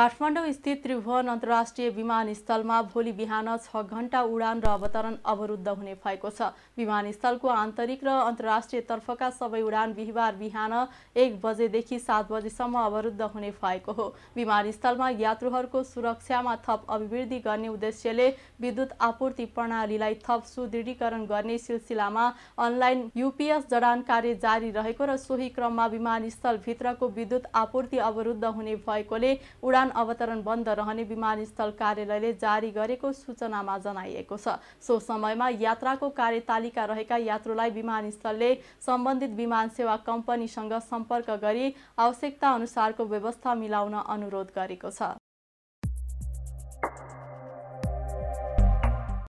काठमाडौँस्थित त्रिभुवन अन्तर्राष्ट्रिय विमानस्थलमा भोलि बिहान छ घण्टा उडान र अवतरण अवरुद्ध हुने भएको छ विमानस्थलको आन्तरिक र अन्तर्राष्ट्रिय तर्फका सबै उडान बिहिबार बिहान एक बजेदेखि सात बजेसम्म अवरुद्ध हुने भएको हो विमानस्थलमा यात्रुहरूको सुरक्षामा थप अभिवृद्धि गर्ने उद्देश्यले विद्युत आपूर्ति प्रणालीलाई थप सुदृढीकरण गर्ने सिलसिलामा अनलाइन युपिएस जडान कार्य जारी रहेको र सोही क्रममा विमानस्थलभित्रको विद्युत आपूर्ति अवरुद्ध हुने भएकोले उडान विमान अवतरण बन्द रहने विमानस्थल कार्यालयले जारी गरेको सूचनामा जनाइएको छ सो समयमा यात्राको कार्यतालिका रहेका यात्रुलाई विमानस्थलले सम्बन्धित विमान सेवा कम्पनीसँग सम्पर्क गरी आवश्यकता अनुसारको व्यवस्था मिलाउन अनुरोध गरेको छ